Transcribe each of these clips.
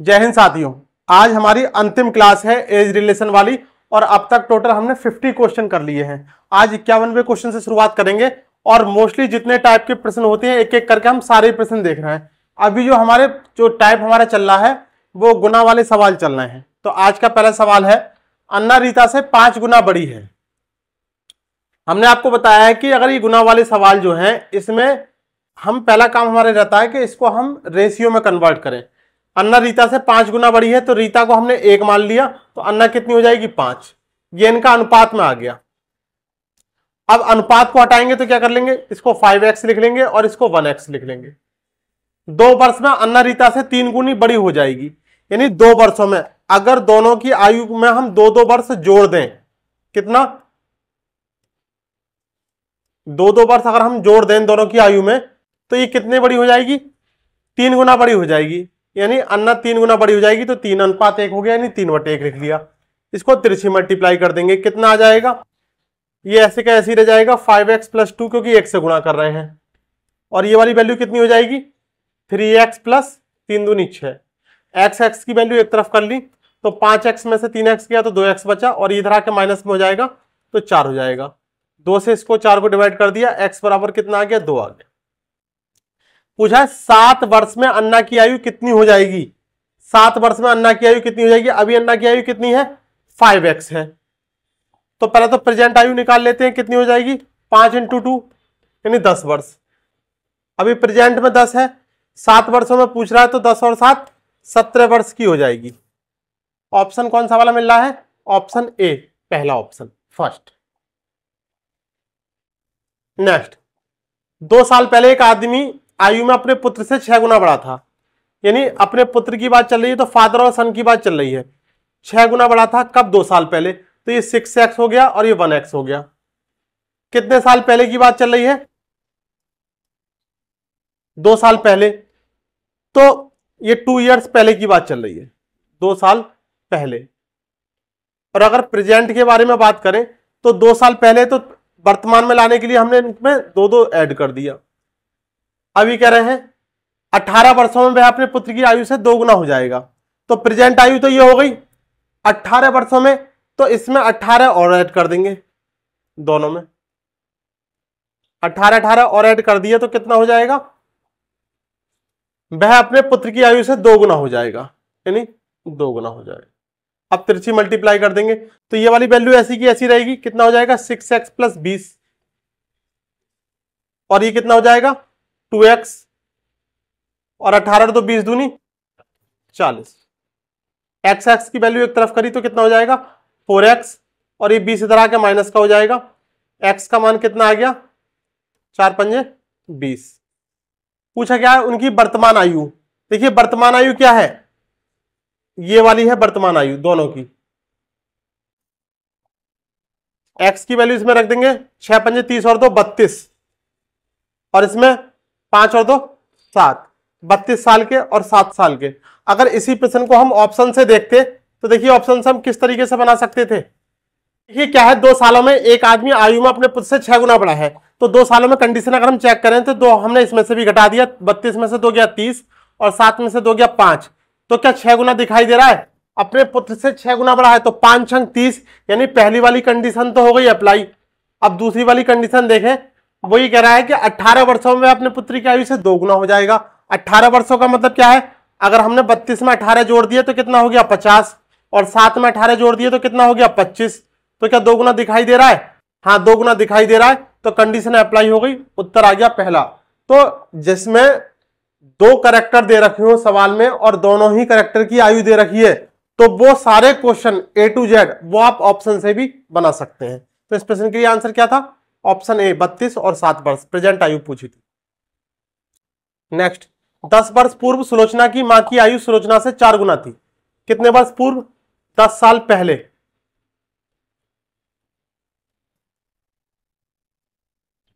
जय हिंद साथियों आज हमारी अंतिम क्लास है एज रिलेशन वाली और अब तक टोटल हमने 50 क्वेश्चन कर लिए हैं आज इक्यावनवे क्वेश्चन से शुरुआत करेंगे और मोस्टली जितने टाइप के प्रश्न होते हैं एक एक करके हम सारे प्रश्न देख रहे हैं अभी जो हमारे जो टाइप हमारा चल रहा है वो गुना वाले सवाल चल रहे हैं तो आज का पहला सवाल है अन्ना रीता से पांच गुना बड़ी है हमने आपको बताया है कि अगर ये गुना वाले सवाल जो हैं इसमें हम पहला काम हमारे रहता है कि इसको हम रेशियो में कन्वर्ट करें अन्ना रीता से पांच गुना बड़ी है तो रीता को हमने एक मान लिया तो अन्ना कितनी हो जाएगी पांच ये इनका अनुपात में आ गया अब अनुपात को हटाएंगे तो क्या कर लेंगे इसको फाइव एक्स लिख लेंगे और इसको वन एक्स लिख लेंगे दो वर्ष में अन्ना रीता से तीन गुनी बड़ी हो जाएगी यानी दो वर्षों में अगर दोनों की आयु में हम दो दो वर्ष जोड़ दें कितना दो दो वर्ष अगर हम जोड़ दें दोनों की आयु में तो ये कितनी बड़ी हो जाएगी तीन गुना बड़ी हो जाएगी यानी अन्ना तीन गुना बड़ी हो जाएगी तो तीन अनुपात एक हो गया यानी तीन वटे एक लिख लिया इसको तिरछी मल्टीप्लाई कर देंगे कितना आ जाएगा ये ऐसे का ऐसे ही रह जाएगा फाइव एक्स प्लस टू क्योंकि एक से गुणा कर रहे हैं और ये वाली वैल्यू कितनी हो जाएगी थ्री एक्स प्लस तीन दूनी छः एक्स एक्स की वैल्यू एक तरफ कर ली तो पाँच एक्स में से तीन एक्स गया तो दो एक्स बचा और इधर आके माइनस में हो जाएगा तो चार हो जाएगा दो से इसको चार को डिवाइड कर दिया एक्स बराबर कितना आ गया दो आ गया पूछा है सात वर्ष में अन्ना की आयु कितनी हो जाएगी सात वर्ष में अन्ना की आयु कितनी हो जाएगी अभी अन्ना की आयु कितनी है फाइव एक्स है तो पहले तो प्रेजेंट आयु निकाल लेते हैं कितनी हो जाएगी पांच इंटू टू यानी दस वर्ष अभी प्रेजेंट में दस है सात वर्षों में पूछ रहा है तो दस और सात सत्रह वर्ष की हो जाएगी ऑप्शन कौन सा वाला मिल रहा है ऑप्शन ए पहला ऑप्शन फर्स्ट नेक्स्ट दो साल पहले एक आदमी आयु में अपने पुत्र से छह गुना बड़ा था यानी अपने पुत्र की बात चल रही है तो फादर और सन की बात चल रही है छह गुना बड़ा था कब दो साल पहले तो ये सिक्स एक्स हो गया और ये वन एक्स हो गया कितने साल पहले की बात चल रही है दो साल पहले तो ये टू इयर्स पहले की बात चल रही है दो साल पहले और अगर प्रेजेंट के बारे में बात करें तो दो साल पहले तो वर्तमान में लाने के लिए हमने इनमें दो दो ऐड कर दिया अभी कह रहे हैं अठारह वर्षों में वह अपने पुत्र की आयु से दोगुना हो जाएगा तो प्रेजेंट आयु तो ये हो गई अट्ठारह वर्षों में तो इसमें अट्ठारह और ऐड कर देंगे दोनों में अट्ठारह अठारह और ऐड कर दिए तो कितना हो जाएगा वह अपने पुत्र की आयु से दोगुना हो जाएगा यानी दोगुना हो जाएगा अब तिरछी मल्टीप्लाई कर देंगे तो ये वाली वैल्यू ऐसी की ऐसी रहेगी कितना हो जाएगा सिक्स एक्स प्लस बीस और ये कितना हो जाएगा टू एक्स और अठारह तो बीस दूनी चालीस एक्स एक्स की वैल्यू एक तरफ करी तो कितना हो जाएगा फोर एक्स और ये बीस इधर आके माइनस का हो जाएगा एक्स का मान कितना आ गया चार पंजे बीस पूछा क्या है उनकी वर्तमान आयु देखिए वर्तमान आयु क्या है ये वाली है वर्तमान आयु दोनों की एक्स की वैल्यू इसमें रख देंगे छह पंजे तीस और दो बत्तीस और इसमें पांच और दो सात बत्तीस साल के और सात साल के अगर इसी प्रश्न को हम ऑप्शन से देखते तो देखिए ऑप्शन से हम किस तरीके से बना सकते थे देखिए क्या है दो सालों में एक आदमी आयु में अपने पुत्र से छह गुना बड़ा है तो दो सालों में कंडीशन अगर हम चेक करें तो दो हमने इसमें से भी घटा दिया बत्तीस में से दो गया तीस और सात में से दो गया पांच तो क्या छह गुना दिखाई दे रहा है अपने पुत्र से छह गुना बड़ा है तो पांच छंग तीस यानी पहली वाली कंडीशन तो हो गई अप्लाई अब दूसरी वाली कंडीशन देखें ये कह रहा है कि 18 वर्षों में अपने पुत्री की आयु से दोगुना हो जाएगा 18 वर्षों का मतलब क्या है अगर हमने 32 में 18 जोड़ दिए तो कितना हो गया 50 और 7 में 18 जोड़ दिए तो कितना हो गया 25 तो क्या दोगुना दिखाई दे रहा है हाँ दोगुना दिखाई दे रहा है तो कंडीशन अप्लाई हो गई उत्तर आ गया पहला तो जिसमें दो करेक्टर दे रखे हो सवाल में और दोनों ही करेक्टर की आयु दे रखी है तो वो सारे क्वेश्चन ए टू जेड वो आप ऑप्शन से भी बना सकते हैं तो इस प्रश्न के लिए आंसर क्या था ऑप्शन ए बत्तीस और सात वर्ष प्रेजेंट आयु पूछी थी नेक्स्ट दस वर्ष पूर्व सुलोचना की मां की आयु सुलोचना से चार गुना थी कितने वर्ष पूर्व दस साल पहले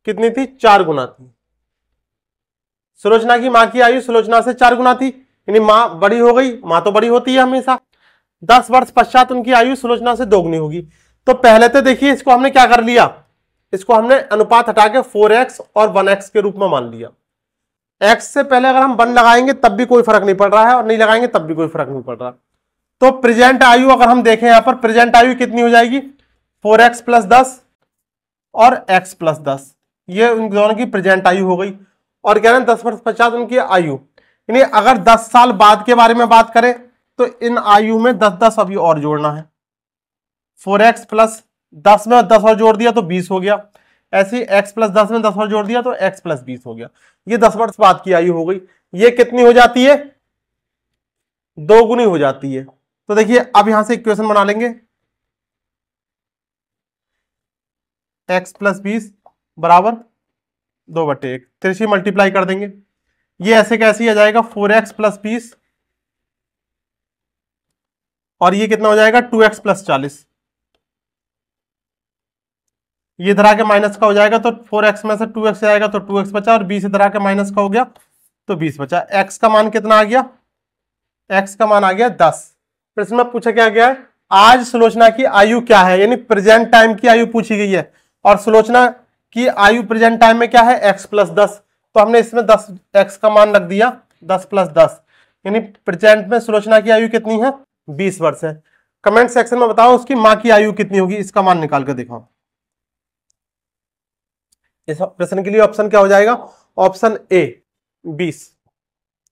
कितनी थी चार गुना थी सुलोचना की मां की आयु सुलोचना से चार गुना थी यानी मां बड़ी हो गई मां तो बड़ी होती है हमेशा दस वर्ष पश्चात उनकी आयु सुलोचना से दोगुनी होगी तो पहले तो देखिए इसको हमने क्या कर लिया इसको हमने अनुपात हटा के फोर एक्स और वन एक्स के रूप में मान लिया एक्स से पहले अगर हम वन लगाएंगे तब भी कोई फर्क नहीं पड़ रहा है और नहीं लगाएंगे तब भी कोई फर्क नहीं पड़ रहा तो प्रेजेंट आयु अगर हम देखें यहां पर प्रेजेंट आयु कितनी हो जाएगी फोर एक्स प्लस दस और एक्स प्लस दस ये उन दोनों की प्रेजेंट आयु हो गई और कह रहे हैं दस वर्ष पश्चात उनकी आयु यानी अगर दस साल बाद के बारे में बात करें तो इन आयु में दस दस अभी और जोड़ना है फोर एक्स प्लस दस में दस और जोड़ दिया तो बीस हो गया ऐसे एक्स प्लस दस में दस और जोड़ दिया तो एक्स प्लस बीस हो गया ये दस वर्ष बाद की आयु हो गई ये कितनी हो जाती है दो गुनी हो जाती है तो देखिए अब यहां से इक्वेशन बना लेंगे x प्लस बीस बराबर दो बटे एक तिरछी मल्टीप्लाई कर देंगे ये ऐसे कैसे आ जाएगा फोर एक्स प्लस बीस और ये कितना हो जाएगा टू एक्स प्लस चालीस ये धरा के माइनस का हो जाएगा तो फोर एक्स में से टू एक्स जाएगा तो टू एक्स बचा और बीस धरा के माइनस का हो गया तो बीस बचा एक्स का मान कितना आ गया एक्स का मान आ गया दस प्रश्न में पूछा क्या गया है आज सुलोचना की आयु क्या है यानी प्रेजेंट टाइम की आयु पूछी गई है और सुलोचना की आयु प्रेजेंट टाइम में क्या है एक्स प्लस दस तो हमने इसमें दस एक्स का मान रख दिया दस प्लस दस यानी प्रेजेंट में सुलोचना की आयु कितनी है बीस वर्ष है कमेंट सेक्शन में बताओ उसकी माँ की आयु कितनी होगी इसका मान निकाल कर दिखाओ इस प्रश्न के लिए ऑप्शन क्या हो जाएगा ऑप्शन ए बीस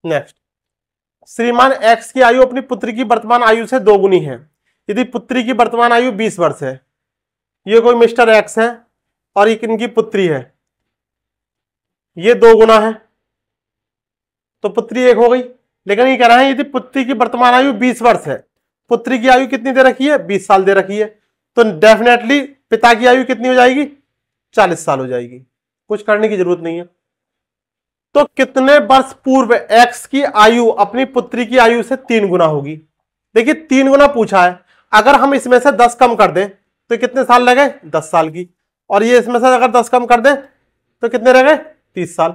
नेक्स्ट श्रीमान एक्स की आयु अपनी पुत्री की वर्तमान आयु से दोगुनी है यदि पुत्री की वर्तमान आयु बीस वर्ष है ये कोई मिस्टर एक्स है और एक इनकी पुत्री है ये दो गुना है तो पुत्री एक हो गई लेकिन ये कह रहा है यदि पुत्री की वर्तमान आयु बीस वर्ष है पुत्री की आयु कितनी दे रखी है बीस साल दे रखी है तो डेफिनेटली पिता की आयु कितनी हो जाएगी चालीस साल हो जाएगी कुछ करने की जरूरत नहीं है तो कितने वर्ष पूर्व एक्स की आयु अपनी पुत्री की आयु से तीन गुना होगी देखिए तीन गुना पूछा है अगर हम इसमें से दस कम कर दें तो कितने साल लगे दस साल की और ये इसमें से अगर दस कम कर दें तो कितने रह गए तीस साल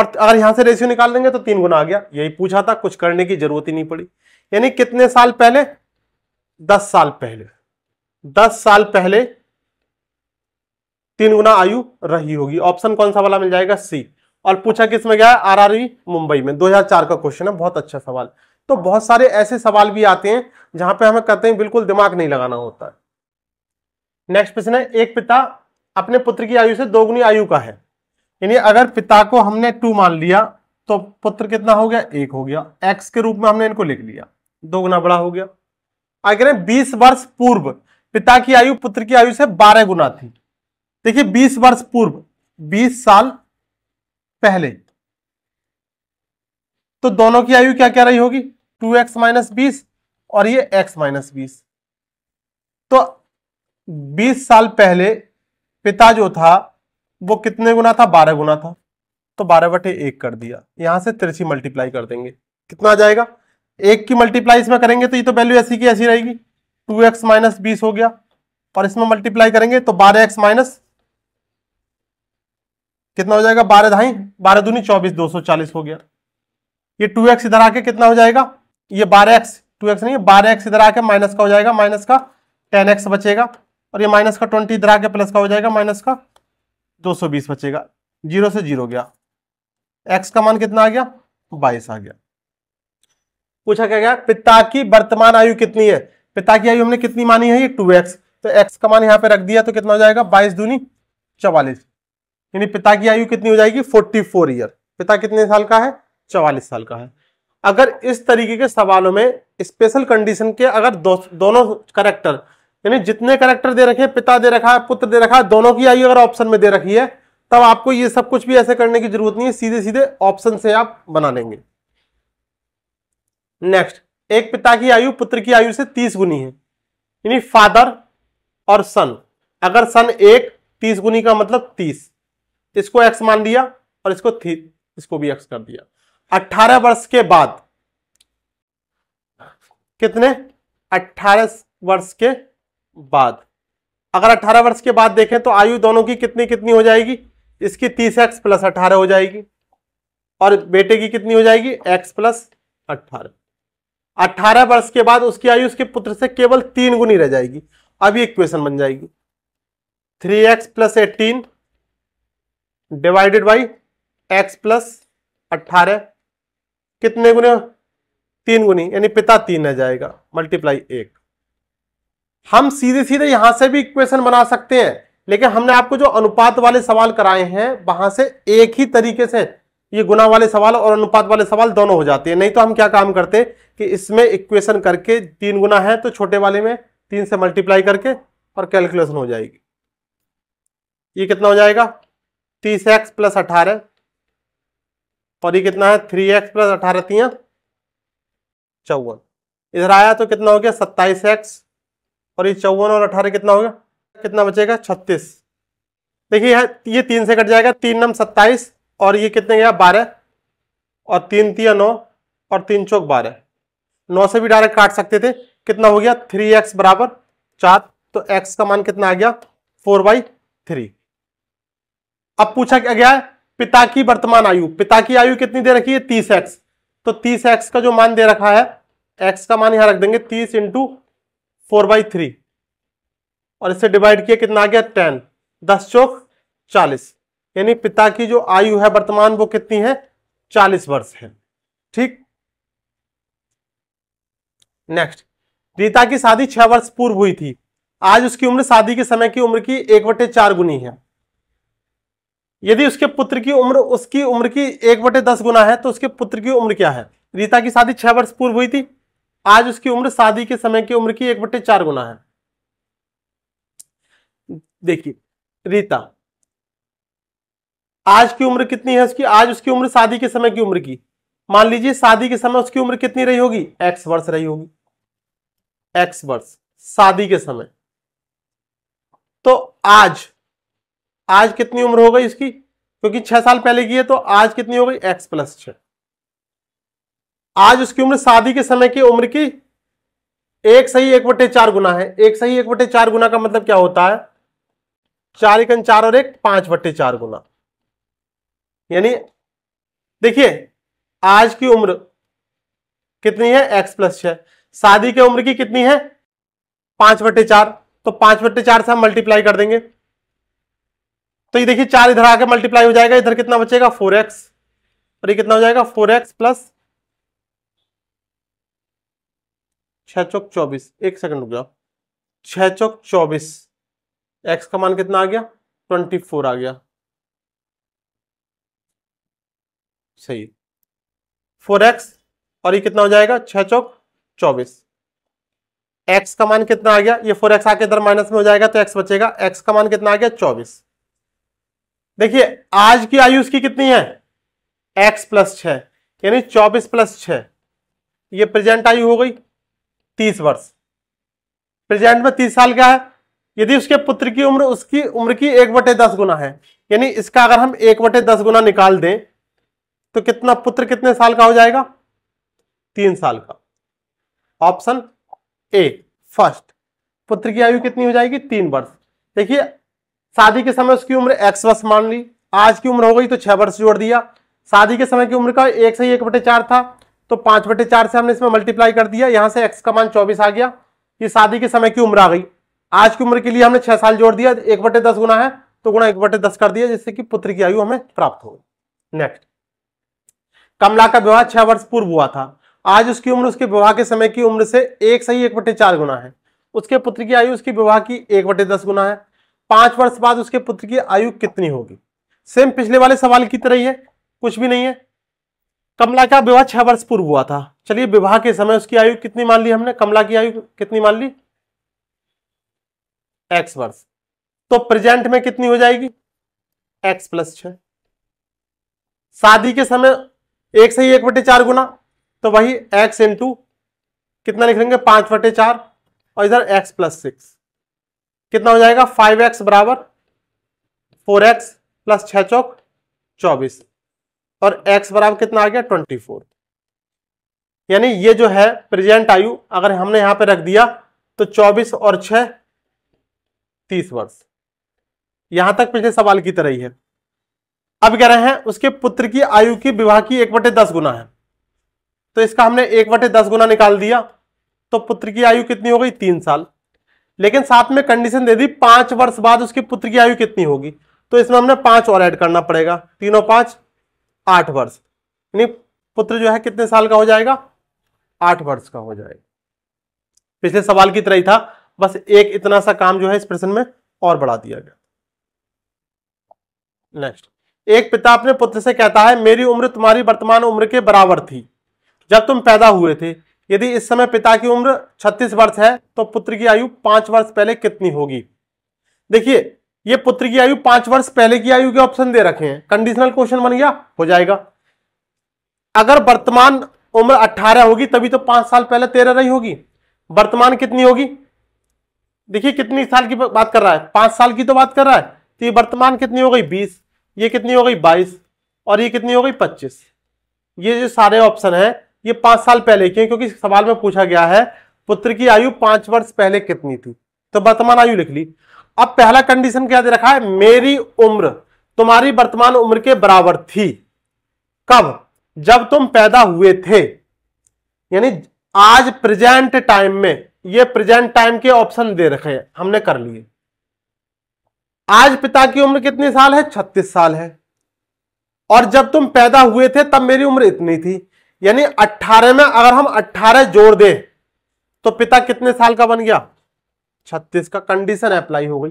और अगर यहां से रेशियो निकाल देंगे तो तीन गुना आ गया यही पूछा था कुछ करने की जरूरत ही नहीं पड़ी यानी कितने साल पहले दस साल पहले दस साल पहले तीन गुना आयु रही होगी ऑप्शन कौन सा वाला मिल जाएगा सी और पूछा किस में गया आर मुंबई में 2004 का क्वेश्चन है बहुत अच्छा सवाल तो बहुत सारे ऐसे सवाल भी आते हैं जहां पे हमें कहते हैं बिल्कुल दिमाग नहीं लगाना होता है नेक्स्ट प्रश्न है एक पिता अपने पुत्र की आयु से दोगुनी आयु का है यानी अगर पिता को हमने टू मान लिया तो पुत्र कितना हो गया एक हो गया एक्स के रूप में हमने इनको लिख लिया दोगुना बड़ा हो गया आगे बीस वर्ष पूर्व पिता की आयु पुत्र की आयु से बारह गुना थी देखिए 20 वर्ष पूर्व 20 साल पहले तो दोनों की आयु क्या क्या रही होगी 2x एक्स माइनस बीस और ये x माइनस बीस तो 20 साल पहले पिता जो था वो कितने गुना था 12 गुना था तो 12 बटे एक कर दिया यहां से तिरछी मल्टीप्लाई कर देंगे कितना आ जाएगा एक की मल्टीप्लाई इसमें करेंगे तो ये तो वैल्यू ऐसी की ऐसी रहेगी टू एक्स माइनस बीस हो गया और इसमें मल्टीप्लाई करेंगे तो बारह एक्स माइनस कितना हो जाएगा बारह ढाई बारह दूनी चौबीस दो सौ चालीस हो गया ये टू एक्स इधर आके कितना हो जाएगा ये बारह एक्स टू एक्स नहीं बारह एक्स इधर आके माइनस का हो जाएगा माइनस का टेन एक्स बचेगा और ये माइनस का ट्वेंटी इधर आके प्लस का हो जाएगा माइनस का दो सौ बीस बचेगा जीरो से जीरो गया एक्स का मान कितना आ गया बाईस आ गया पूछा क्या गया पिता की वर्तमान आयु कितनी है पिता की आयु हमने कितनी मानी है ये टू एक्स तो एक्स का मान यहाँ पे रख दिया तो कितना हो जाएगा बाईस दूनी चवालीस यानी पिता की आयु कितनी हो जाएगी 44 ईयर पिता कितने साल का है 44 साल का है अगर इस तरीके के सवालों में स्पेशल कंडीशन के अगर दो, दोनों करेक्टर यानी जितने करेक्टर दे रखे पिता दे रखा है पुत्र दे रखा है दोनों की आयु अगर ऑप्शन में दे रखी है तब आपको ये सब कुछ भी ऐसे करने की जरूरत नहीं है सीधे सीधे ऑप्शन से आप बना लेंगे नेक्स्ट एक पिता की आयु पुत्र की आयु से तीस गुनी है यानी फादर और सन अगर सन एक तीस गुनी का मतलब तीस इसको एक्स मान दिया और इसको थी इसको भी एक्स कर दिया अट्ठारह वर्ष के बाद कितने अट्ठारह वर्ष के बाद अगर अट्ठारह वर्ष के बाद देखें तो आयु दोनों की कितनी कितनी हो जाएगी इसकी तीस एक्स प्लस अट्ठारह हो जाएगी और बेटे की कितनी हो जाएगी एक्स प्लस अट्ठारह अट्ठारह वर्ष के बाद उसकी आयु उसके पुत्र से केवल तीन गुनी रह जाएगी अब ये इक्वेशन बन जाएगी three x plus eighteen divided by x plus अट्ठारह कितने गुने तीन गुनी यानी पिता तीन आ जाएगा मल्टीप्लाई एक हम सीधे सीधे यहां से भी इक्वेशन बना सकते हैं लेकिन हमने आपको जो अनुपात वाले सवाल कराए हैं वहां से एक ही तरीके से ये गुना वाले सवाल और अनुपात वाले सवाल दोनों हो जाते हैं नहीं तो हम क्या काम करते कि इसमें इक्वेशन करके तीन गुना है तो छोटे वाले में तीन से मल्टीप्लाई करके और कैलकुलेशन हो जाएगी ये कितना हो जाएगा तीस एक्स प्लस अठारह और ये कितना है थ्री एक्स प्लस अठारह तिया चौवन इधर आया तो कितना हो गया सत्ताईस एक्स और ये चौवन और अठारह कितना हो गया कितना बचेगा छत्तीस देखिए ये तीन से कट जाएगा तीन नम सत्ताईस और ये कितने गया बारह और तीन तिया नौ और तीन चौक बारह नौ से भी डायरेक्ट काट सकते थे कितना हो गया थ्री एक्स बराबर चार तो एक्स का मान कितना आ गया फोर बाई थ्री अब पूछा क्या गया पिता की वर्तमान आयु पिता की आयु कितनी दे रखी है तीस एक्स तो तीस एक्स का जो मान दे रखा है एक्स का मान यहां रख देंगे तीस इंटू फोर बाई थ्री और इसे डिवाइड किया कितना आ गया टेन दस चौक चालीस यानी पिता की जो आयु है वर्तमान वो कितनी है चालीस वर्ष है ठीक नेक्स्ट रीता की शादी छह वर्ष पूर्व हुई थी आज उसकी उम्र शादी के समय की उम्र की एक बटे चार गुनी है यदि उसके पुत्र की उम्र उसकी उम्र की एक बटे दस गुना है तो उसके पुत्र की उम्र क्या है रीता की शादी छह वर्ष पूर्व हुई थी आज उसकी उम्र शादी के समय की उम्र की एक बटे चार गुना है देखिए रीता आज की उम्र कितनी है उसकी आज उसकी उम्र शादी के समय की उम्र की मान लीजिए शादी के समय उसकी उम्र कितनी रही होगी एक्स वर्ष रही होगी एक्स वर्ष शादी के समय तो आज आज कितनी उम्र हो गई इसकी क्योंकि छह साल पहले की है तो आज कितनी हो गई एक्स प्लस छ आज उसकी उम्र शादी के समय की उम्र की एक सही एक बटे चार गुना है एक सही एक बटे चार गुना का मतलब क्या होता है चार एक चार और एक पांच बटे चार गुना यानी देखिए आज की उम्र कितनी है एक्स प्लस छ शादी की उम्र की कितनी है पांच बटे चार तो पांच बटे चार से हम मल्टीप्लाई कर देंगे तो ये देखिए चार इधर आके मल्टीप्लाई हो जाएगा इधर कितना बचेगा फोर एक्स और ये कितना हो जाएगा फोर एक्स प्लस छ चौक चौबीस एक सेकंड रुक जाओ छह चौक चौबीस एक्स का मान कितना आ गया ट्वेंटी फोर आ गया सही फोर एक्स और ये कितना हो जाएगा छह चौक चौबीस एक्स का मान कितना आ गया ये फोर एक्स आके इधर माइनस में हो जाएगा तो एक्स बचेगा एक्स का मान कितना आ गया चौबीस देखिए आज की आयु उसकी कितनी है एक्स प्लस छ यानी चौबीस प्लस छ ये प्रेजेंट आयु हो गई तीस वर्ष प्रेजेंट में तीस साल का है यदि उसके पुत्र की उम्र उसकी उम्र की एक बटे दस गुना है यानी इसका अगर हम एक बटे दस गुना निकाल दें तो कितना पुत्र कितने साल का हो जाएगा तीन साल का ऑप्शन ए फर्स्ट पुत्र की आयु कितनी हो जाएगी तीन वर्ष देखिए शादी के समय उसकी उम्र एक्स वर्ष मान ली आज की उम्र हो गई तो छह वर्ष जोड़ दिया शादी के समय की उम्र का एक से एक बटे चार था तो पांच बटे चार से हमने इसमें मल्टीप्लाई कर दिया यहां से एक्स का मान चौबीस आ गया ये शादी के समय की उम्र आ गई आज की उम्र के लिए हमने छह साल जोड़ दिया एक बटे दस गुना है तो गुना एक बटे दस कर दिया जिससे कि पुत्र की आयु हमें प्राप्त हो गई नेक्स्ट कमला का विवाह छह वर्ष पूर्व हुआ था आज उसकी उम्र उसके विवाह के समय की उम्र से एक सही एक बटे चार गुना है उसके पुत्र की आयु उसकी विवाह की एक बटे दस गुना है पांच वर्ष बाद उसके पुत्र की आयु कितनी होगी सेम पिछले वाले सवाल की तरह ही है कुछ भी नहीं है कमला का विवाह छह वर्ष पूर्व हुआ था चलिए विवाह के समय उसकी आयु कितनी मान ली हमने कमला की आयु कितनी मान ली एक्स वर्ष तो प्रेजेंट में कितनी हो जाएगी एक्स प्लस छ शादी के समय एक से ही एक बटे चार गुना तो वही एक्स इंटू कितना लिख लेंगे पांच बटे चार और इधर एक्स प्लस सिक्स कितना हो जाएगा फाइव एक्स बराबर फोर एक्स प्लस छ चौक चौबीस और एक्स बराबर कितना आ गया ट्वेंटी फोर यानी ये जो है प्रेजेंट आयु अगर हमने यहां पे रख दिया तो चौबीस और छह तीस वर्ष यहां तक पिछले सवाल की तरह ही है अब कह रहे हैं उसके पुत्र की आयु की विवाह की एक बटे दस गुना है तो इसका हमने एक बटे दस गुना निकाल दिया तो पुत्र की आयु कितनी हो गई तीन साल लेकिन साथ में कंडीशन दे दी पांच वर्ष बाद उसके पुत्र की आयु कितनी होगी तो इसमें हमने पांच और ऐड करना पड़ेगा तीन और पांच आठ वर्ष यानी पुत्र जो है कितने साल का हो जाएगा आठ वर्ष का हो जाएगा पिछले सवाल की तरह ही था बस एक इतना सा काम जो है इस प्रश्न में और बढ़ा दिया गया नेक्स्ट एक पिता अपने पुत्र से कहता है मेरी उम्र तुम्हारी वर्तमान उम्र के बराबर थी जब तुम पैदा हुए थे यदि इस समय पिता की उम्र 36 वर्ष है तो पुत्र की आयु पांच वर्ष पहले कितनी होगी देखिए ये पुत्र की आयु पांच वर्ष पहले की आयु के ऑप्शन दे रखे हैं कंडीशनल क्वेश्चन बन गया हो जाएगा अगर वर्तमान उम्र 18 होगी तभी तो पांच साल पहले तेरह रही होगी वर्तमान कितनी होगी देखिए कितनी साल की बात कर रहा है पांच साल की तो बात कर रहा है तो ये वर्तमान कितनी हो गई बीस ये कितनी हो गई बाईस और ये कितनी हो गई पच्चीस ये जो सारे ऑप्शन है ये पांच साल पहले क्यों क्योंकि सवाल में पूछा गया है पुत्र की आयु पांच वर्ष पहले कितनी थी तो वर्तमान आयु लिख ली अब पहला कंडीशन क्या दे रखा है मेरी उम्र तुम्हारी वर्तमान उम्र के बराबर थी कब जब तुम पैदा हुए थे यानी आज प्रेजेंट टाइम में ये प्रेजेंट टाइम के ऑप्शन दे रखे हैं हमने कर लिए आज पिता की उम्र कितनी साल है छत्तीस साल है और जब तुम पैदा हुए थे तब मेरी उम्र इतनी थी यानी 18 में अगर हम 18 जोड़ दें तो पिता कितने साल का बन गया 36 का कंडीशन अप्लाई हो गई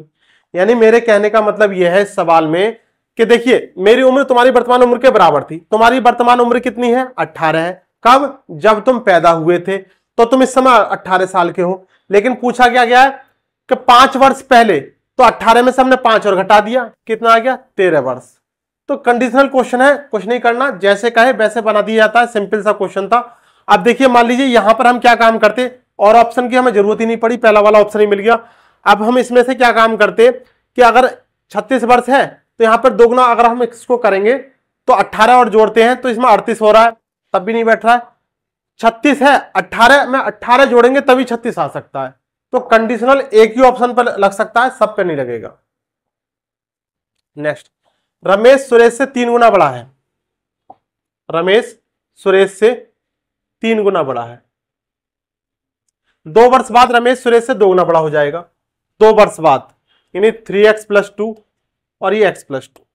यानी मेरे कहने का मतलब यह है इस सवाल में कि देखिए मेरी उम्र तुम्हारी वर्तमान उम्र के बराबर थी तुम्हारी वर्तमान उम्र कितनी है अट्ठारह है कब जब तुम पैदा हुए थे तो तुम इस समय अट्ठारह साल के हो लेकिन पूछा क्या गया है कि पांच वर्ष पहले तो अट्ठारह में से हमने पांच और घटा दिया कितना आ गया तेरह वर्ष तो कंडीशनल क्वेश्चन है कुछ नहीं करना जैसे कहे वैसे बना दिया जाता है सिंपल सा क्वेश्चन था अब देखिए मान लीजिए यहां पर हम क्या काम करते और ऑप्शन की हमें जरूरत ही नहीं पड़ी पहला वाला ऑप्शन ही मिल गया अब हम इसमें से क्या काम करते कि अगर छत्तीस वर्ष है तो यहां पर दोगुना अगर हम इसको करेंगे तो अट्ठारह और जोड़ते हैं तो इसमें अड़तीस हो रहा है तब भी नहीं बैठ रहा है छत्तीस है अट्ठारह में अट्ठारह जोड़ेंगे तभी छत्तीस आ सकता है तो कंडीशनल एक ही ऑप्शन पर लग सकता है सब पे नहीं लगेगा नेक्स्ट रमेश सुरेश से तीन गुना बड़ा है रमेश सुरेश से तीन गुना बड़ा है दो वर्ष बाद रमेश सुरेश से दो गुना बड़ा हो जाएगा दो वर्ष बाद यानी थ्री एक्स प्लस टू और ये एक्स प्लस टू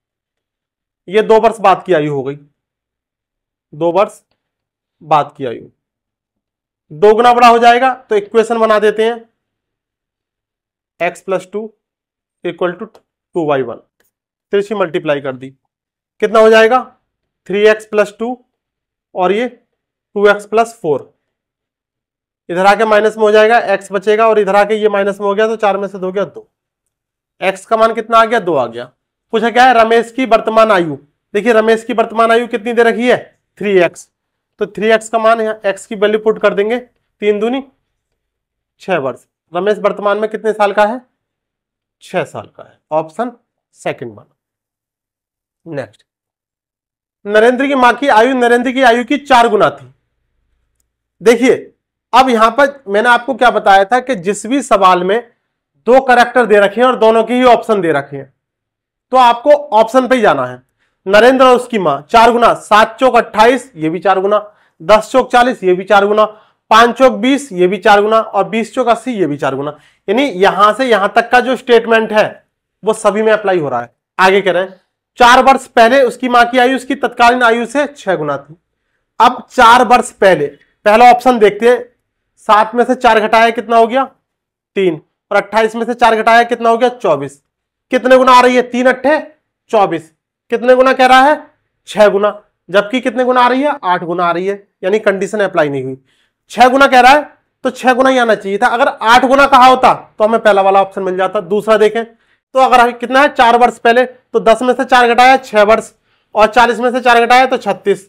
ये दो वर्ष बाद की आयु हो गई दो वर्ष बाद की आयु दो गुना बड़ा हो जाएगा तो इक्वेशन बना देते हैं x plus two equal to two by one तिरछी मल्टीप्लाई कर दी कितना हो जाएगा थ्री एक्स प्लस टू और ये टू एक्स प्लस फोर इधर आके माइनस में हो जाएगा एक्स बचेगा और इधर आके ये माइनस में हो गया तो चार में से दो गया दो एक्स का मान कितना आ गया दो आ गया पूछा क्या है रमेश की वर्तमान आयु देखिए रमेश की वर्तमान आयु कितनी दे रखी है थ्री एक्स तो थ्री एक्स का मान है एक्स की वैल्यू पुट कर देंगे तीन दूनी छह वर्ष रमेश वर्तमान में कितने साल का है छह साल का है option second one next Narendra की मां की आयु नरेंद्र की आयु की चार गुना थी देखिए अब यहां पर मैंने आपको क्या बताया था कि जिस भी सवाल में दो करेक्टर दे रखे हैं और दोनों के ही ऑप्शन दे रखे हैं तो आपको ऑप्शन पे ही जाना है नरेंद्र और उसकी मां चार गुना सात चौक अट्ठाईस ये भी चार गुना दस चौक चालीस ये भी चार गुना पांच चौक बीस ये भी चार गुना और बीस चौक अस्सी ये भी चार गुना यानी यहां से यहां तक का जो स्टेटमेंट है वो सभी में अप्लाई हो रहा है आगे कह रहे हैं चार वर्ष पहले उसकी मां की आयु उसकी तत्कालीन आयु से छह गुना थी अब चार वर्ष पहले पहला ऑप्शन देखते हैं सात में से चार घटाया कितना हो गया तीन और अट्ठाईस में से चार घटाया कितना हो गया चौबीस कितने गुना आ रही है तीन अट्ठे चौबीस कितने गुना कह रहा है छह गुना जबकि कितने गुना आ रही है आठ गुना आ रही है यानी कंडीशन अप्लाई नहीं हुई छह गुना कह रहा है तो छह गुना ही आना चाहिए था अगर आठ गुना कहा होता तो हमें पहला वाला ऑप्शन मिल जाता दूसरा देखें तो अगर कितना है चार वर्ष पहले तो दस में से चार घटाया छह वर्ष और चालीस में से चार घटाया तो छत्तीस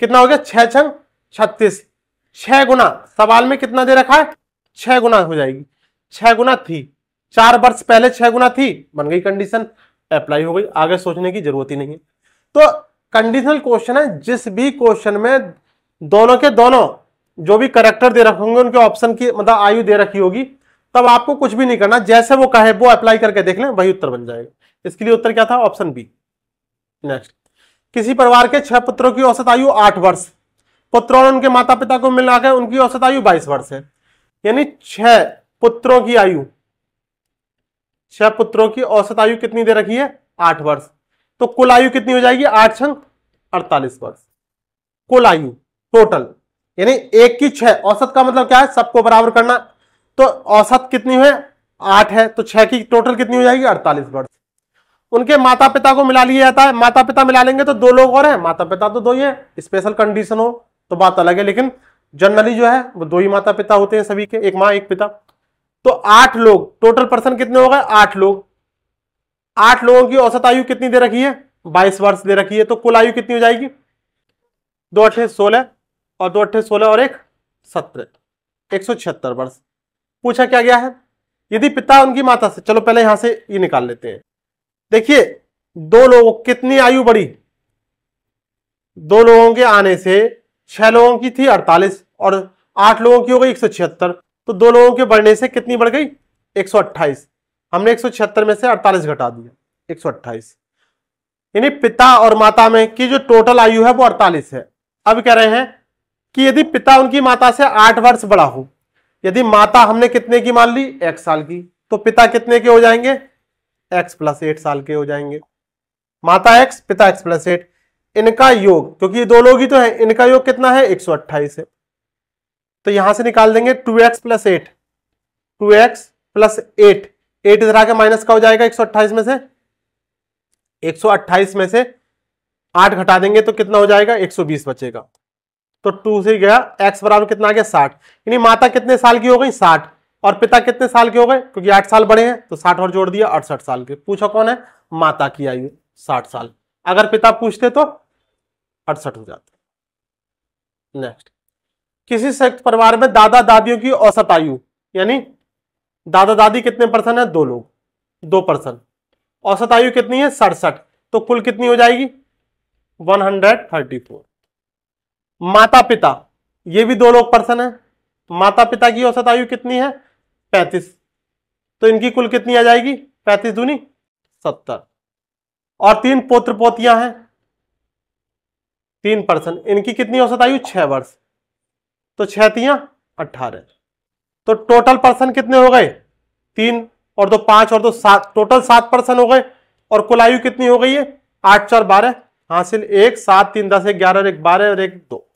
कितना हो गया छह छंग छत्तीस छह गुना सवाल में कितना दे रखा है छह गुना हो जाएगी छह गुना थी चार वर्ष पहले छह गुना थी बन गई कंडीशन अप्लाई हो गई आगे सोचने की जरूरत ही नहीं है तो कंडीशनल क्वेश्चन है जिस भी क्वेश्चन में दोनों के दोनों जो भी करेक्टर दे रखे होंगे उनके ऑप्शन की मतलब आयु दे रखी होगी तब आपको कुछ भी नहीं करना जैसे वो कहे वो अप्लाई करके देख लें वही उत्तर बन जाएगा इसके लिए उत्तर क्या था ऑप्शन बी नेक्स्ट किसी परिवार के छह पुत्रों की औसत आयु आठ वर्ष पुत्रों और उनके माता पिता को मिलाकर उनकी औसत आयु बाईस वर्ष है यानी छह पुत्रों की आयु छह पुत्रों की औसत आयु कितनी दे रखी है आठ वर्ष तो कुल आयु कितनी हो जाएगी आठ छ अड़तालीस वर्ष कुल आयु टोटल यानी एक की छह औसत का मतलब क्या है सबको बराबर करना तो औसत कितनी है आठ है तो छह की टोटल कितनी हो जाएगी अड़तालीस वर्ष उनके माता पिता को मिला लिया जाता है माता पिता मिला लेंगे तो दो लोग और हैं माता पिता तो दो ही है स्पेशल कंडीशन हो तो बात अलग है लेकिन जनरली जो है वो दो ही माता पिता होते हैं सभी के एक माँ एक पिता तो आठ लोग टोटल पर्सन कितने हो गए आठ लोग आठ लोगों की औसत आयु कितनी दे रखी है बाईस वर्ष दे रखी है तो कुल आयु कितनी हो जाएगी दो अठे सोलह और दो अठे सोलह और एक सत्रह एक सौ छिहत्तर वर्ष पूछा क्या गया है यदि पिता उनकी माता से चलो पहले यहां से ये निकाल लेते हैं देखिए दो लोगों कितनी आयु बढ़ी दो लोगों के आने से छह लोगों की थी अड़तालीस और आठ लोगों की हो गई एक सौ छिहत्तर तो दो लोगों के बढ़ने से कितनी बढ़ गई एक सौ अट्ठाईस हमने एक सौ छिहत्तर में से अड़तालीस घटा दिया एक सौ अट्ठाईस यानी पिता और माता में की जो टोटल आयु है वो अड़तालीस है अब कह रहे हैं कि यदि पिता उनकी माता से आठ वर्ष बड़ा हो यदि माता हमने कितने की मान ली एक्स साल की तो पिता कितने के हो जाएंगे एक्स प्लस एट साल के हो जाएंगे माता एक्स पिता एक्स प्लस एट इनका योग क्योंकि ये दो लोग ही तो है इनका योग कितना है एक है तो यहां से निकाल देंगे two x plus eight two x plus eight eight इधर आके माइनस का हो जाएगा एक सौ अट्ठाईस में से एक सौ अट्ठाईस में से आठ घटा देंगे तो कितना हो जाएगा एक सौ बीस बचेगा तो टू से गया एक्स बराबर कितना आ गया साठ यानी माता कितने साल की हो गई साठ और पिता कितने साल के हो गए क्योंकि आठ साल बड़े हैं तो साठ और जोड़ दिया अड़सठ साल के पूछा कौन है माता की आयु साठ साल अगर पिता पूछते तो अड़सठ हो जाते नेक्स्ट किसी संयुक्त परिवार में दादा दादियों की औसत आयु यानी दादा दादी कितने पर्सन है दो लोग दो पर्सन औसत आयु कितनी है सड़सठ तो कुल कितनी हो जाएगी वन हंड्रेड थर्टी फोर माता पिता ये भी दो लोग पर्सन है माता पिता की औसत आयु कितनी है पैंतीस तो इनकी कुल कितनी आ जाएगी पैंतीस दूनी सत्तर और तीन पोत्र पोतियां हैं तीन पर्सन इनकी कितनी औसत आयु छह वर्ष तो छतियां अट्ठारह तो टोटल पर्सन कितने हो गए तीन और दो पांच और दो सात टोटल सात पर्सन हो गए और कुल आयु कितनी हो गई है आठ चार बारह हासिल एक सात तीन दस एक ग्यारह एक बारह और एक दो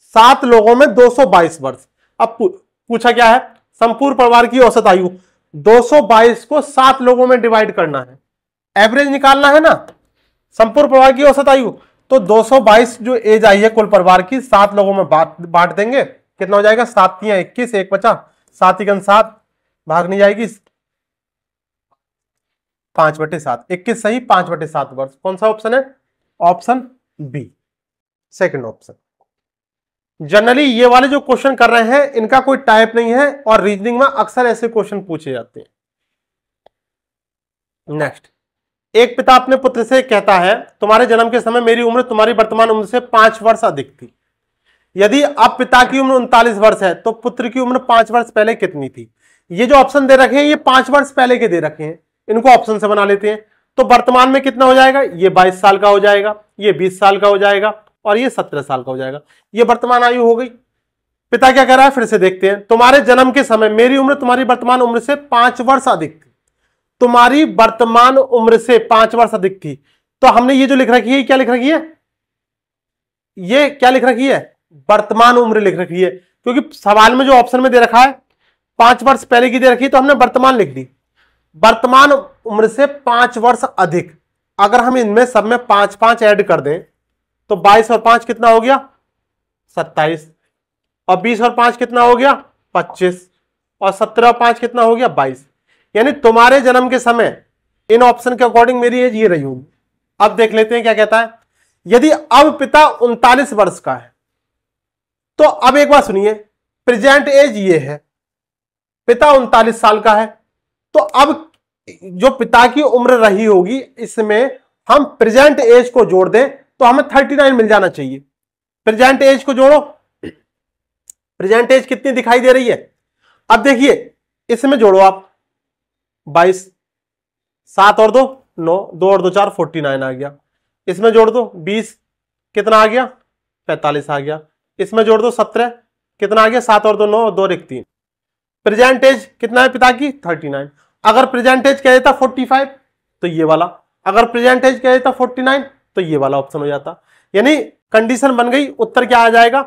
सात लोगों में 222 वर्ष अब पूछा क्या है संपूर्ण परिवार की औसत आयु 222 को सात लोगों में डिवाइड करना है एवरेज निकालना है ना संपूर्ण परिवार की औसत आयु तो 222 जो एज आई है कुल परिवार की सात लोगों में बांट देंगे कितना हो जाएगा तीन इक्कीस एक पचास सात इकन सात भाग नहीं जाएगी पांच बटे सात इक्कीस सही पांच बटे सात वर्ष कौन सा ऑप्शन है option B second option generally ये वाले जो क्वेश्चन कर रहे हैं इनका कोई टाइप नहीं है और रीजनिंग में अक्सर ऐसे क्वेश्चन पूछे जाते हैं नेक्स्ट एक पिता अपने पुत्र से कहता है तुम्हारे जन्म के समय मेरी उम्र तुम्हारी वर्तमान उम्र से पांच वर्ष अधिक थी यदि अब पिता की उम्र उनतालीस वर्ष है तो पुत्र की उम्र पांच वर्ष पहले कितनी थी ये जो ऑप्शन दे रखे हैं ये पांच वर्ष पहले के दे रखे हैं इनको ऑप्शन से बना लेते हैं तो वर्तमान में कितना हो जाएगा ये बाईस साल का हो जाएगा ये बीस साल का हो जाएगा और ये सत्रह साल का हो जाएगा ये वर्तमान आयु हो गई पिता क्या कह रहा है फिर से देखते हैं तुम्हारे जन्म के समय मेरी उम्र तुम्हारी वर्तमान उम्र से पांच वर्ष अधिक थी तुम्हारी वर्तमान उम्र से पांच वर्ष अधिक थी तो हमने ये जो लिख रखी है क्या लिख रखी है ये क्या लिख रखी है वर्तमान उम्र लिख रखी है क्योंकि सवाल में जो ऑप्शन में दे रखा है पांच वर्ष पहले की दे रखी है तो हमने वर्तमान लिख दी वर्तमान उम्र से पांच वर्ष अधिक अगर हम इनमें सब में पांच पांच ऐड कर दें तो बाईस और पांच कितना हो गया सत्ताईस और बीस और पांच कितना हो गया पच्चीस और सत्रह और पांच कितना हो गया बाईस यानी तुम्हारे जन्म के समय इन ऑप्शन के अकॉर्डिंग मेरी एज ये रही होगी अब देख लेते हैं क्या कहता है यदि अब पिता उनतालीस वर्ष का है तो अब एक बार सुनिए प्रेजेंट एज ये है पिता उनतालीस साल का है तो अब जो पिता की उम्र रही होगी इसमें हम प्रेजेंट एज को जोड़ दें तो हमें थर्टी नाइन मिल जाना चाहिए प्रेजेंट एज को जोड़ो प्रेजेंट एज कितनी दिखाई दे रही है अब देखिए इसमें जोड़ो आप बाईस सात और दो नौ दो और दो चार फोर्टी नाइन आ गया इसमें जोड़ दो बीस कितना आ गया पैंतालीस आ गया इसमें जोड़ दो सत्रह कितना आ गया सात और दो नौ दो एक तीन प्रेजेंट एज कितना है पिता की थर्टी नाइन अगर प्रेजेंटेज क्या देता था 45 तो ये वाला अगर प्रेजेंटेज क्या देता 49 तो ये वाला ऑप्शन हो जाता यानी कंडीशन बन गई उत्तर क्या आ जाएगा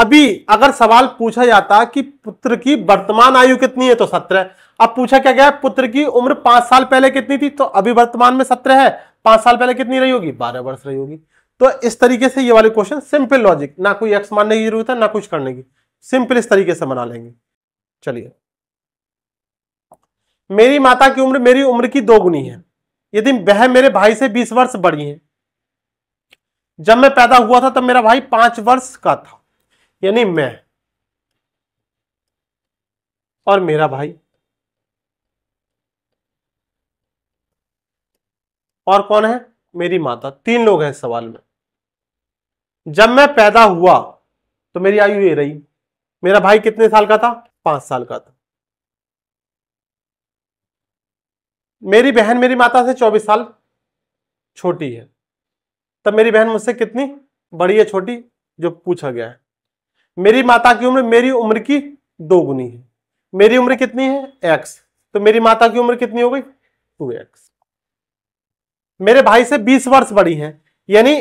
अभी अगर सवाल पूछा जाता कि पुत्र की वर्तमान आयु कितनी है तो सत्रह अब पूछा क्या गया पुत्र की उम्र पांच साल पहले कितनी थी तो अभी वर्तमान में सत्रह है पांच साल पहले कितनी रही होगी बारह वर्ष रही होगी तो इस तरीके से ये वाले क्वेश्चन सिंपल लॉजिक ना कोई एक्स मानने की जरूरत है ना कुछ करने की सिंपल इस तरीके से बना लेंगे चलिए मेरी माता की उम्र मेरी उम्र की दो है यदि वह मेरे भाई से बीस वर्ष बड़ी है जब मैं पैदा हुआ था तब मेरा भाई पांच वर्ष का था यानी मैं और मेरा भाई और कौन है मेरी माता तीन लोग हैं इस सवाल में जब मैं पैदा हुआ तो मेरी आयु ये रही मेरा भाई कितने साल का था पांच साल का था मेरी बहन मेरी माता से चौबीस साल छोटी है तब मेरी बहन मुझसे कितनी बड़ी है छोटी जो पूछा गया है मेरी माता की उम्र मेरी उम्र की दो गुनी है मेरी उम्र कितनी है एक्स तो मेरी माता की उम्र कितनी हो गई टू एक्स मेरे भाई से बीस वर्ष बड़ी है यानी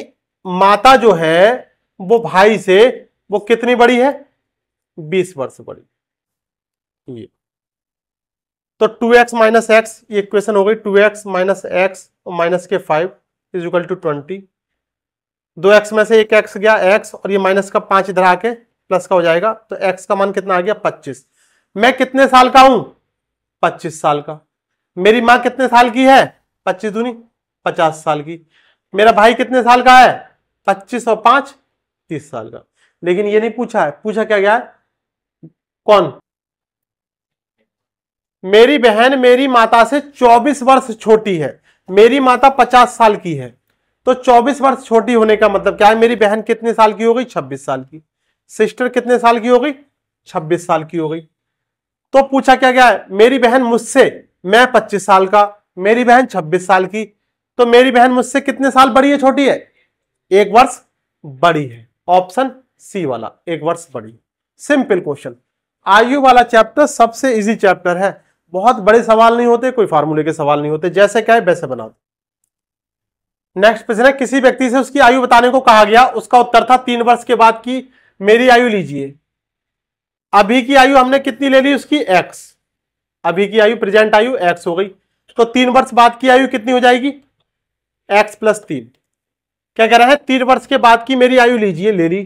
माता जो है वो भाई से वो कितनी बड़ी है बीस वर्ष बड़ी ये तो टू एक्स माइनस एक्स ये इक्वेशन हो गई two x minus x minus के five is equal to twenty दो एक्स में से एक एक्स गया एक्स और ये माइनस का पांच इधर आके प्लस का हो जाएगा तो एक्स का मान कितना आ गया पच्चीस मैं कितने साल का हूं पच्चीस साल का मेरी माँ कितने साल की है पच्चीस दूनी पचास साल की मेरा भाई कितने साल का है पच्चीस और पांच तीस साल का लेकिन ये नहीं पूछा है पूछा क्या गया है कौन मेरी बहन मेरी माता से 24 वर्ष छोटी है मेरी माता 50 साल की है तो 24 वर्ष छोटी होने का मतलब क्या है मेरी बहन कितने साल की हो गई 26 साल की सिस्टर कितने साल की हो गई 26 साल की हो गई तो पूछा क्या क्या है मेरी बहन मुझसे मैं 25 साल का मेरी बहन 26 साल की तो मेरी बहन मुझसे कितने साल बड़ी है छोटी है एक वर्ष बड़ी है ऑप्शन सी वाला एक वर्ष बड़ी सिंपल क्वेश्चन आयु वाला चैप्टर सबसे इजी चैप्टर है बहुत बड़े सवाल नहीं होते कोई फार्मूले के सवाल नहीं होते जैसे क्या है वैसे बना दो नेक्स्ट प्रश्न है किसी व्यक्ति से उसकी आयु बताने को कहा गया उसका उत्तर था तीन वर्ष के बाद की मेरी आयु लीजिए अभी की आयु हमने कितनी ले ली उसकी एक्स अभी की आयु प्रेजेंट आयु एक्स हो गई तो तीन वर्ष बाद की आयु कितनी हो जाएगी एक्स प्लस तीन क्या कह रहा है तीन वर्ष के बाद की मेरी आयु लीजिए ले ली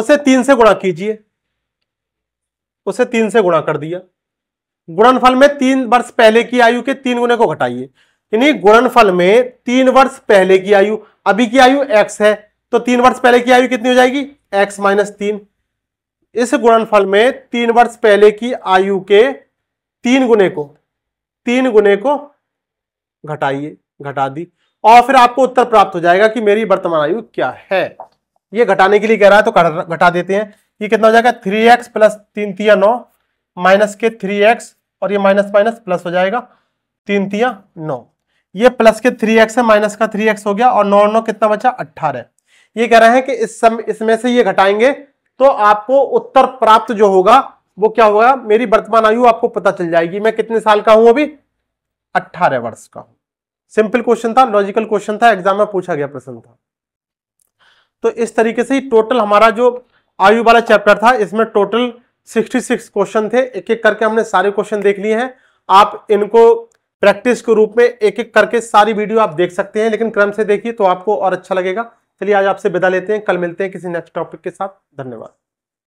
उसे तीन से गुणा कीजिए उसे तीन से गुणा कर दिया गुणनफल में तीन वर्ष पहले की आयु के तीन गुने को घटाइए यानी गुणनफल में तीन वर्ष पहले की आयु अभी की आयु एक्स है तो तीन वर्ष पहले की आयु कितनी हो जाएगी एक्स माइनस तीन इस गुणनफल में तीन वर्ष पहले की आयु के तीन गुने को तीन गुने को घटाइए घटा दी और फिर आपको उत्तर प्राप्त हो जाएगा कि मेरी वर्तमान आयु क्या है ये घटाने के लिए कह रहा है तो घटा देते हैं ये कितना हो जाएगा थ्री एक्स प्लस तीन तीन नौ माइनस के थ्री एक्स और ये माइनस माइनस प्लस हो जाएगा तीन तिया नौ ये प्लस के थ्री एक्स है माइनस का थ्री एक्स हो गया और नौ नौ कितना बचा अट्ठारह ये कह रहे हैं कि इस सम इसमें से ये घटाएंगे तो आपको उत्तर प्राप्त जो होगा वो क्या होगा मेरी वर्तमान आयु आपको पता चल जाएगी मैं कितने साल का हूं अभी अट्ठारह वर्ष का सिंपल क्वेश्चन था लॉजिकल क्वेश्चन था एग्जाम में पूछा गया प्रश्न था तो इस तरीके से ही टोटल हमारा जो आयु वाला चैप्टर था इसमें टोटल 66 क्वेश्चन थे एक एक करके हमने सारे क्वेश्चन देख लिए हैं आप इनको प्रैक्टिस के रूप में एक एक करके सारी वीडियो आप देख सकते हैं लेकिन क्रम से देखिए तो आपको और अच्छा लगेगा चलिए आज आपसे विदा लेते हैं कल मिलते हैं किसी नेक्स्ट टॉपिक के साथ धन्यवाद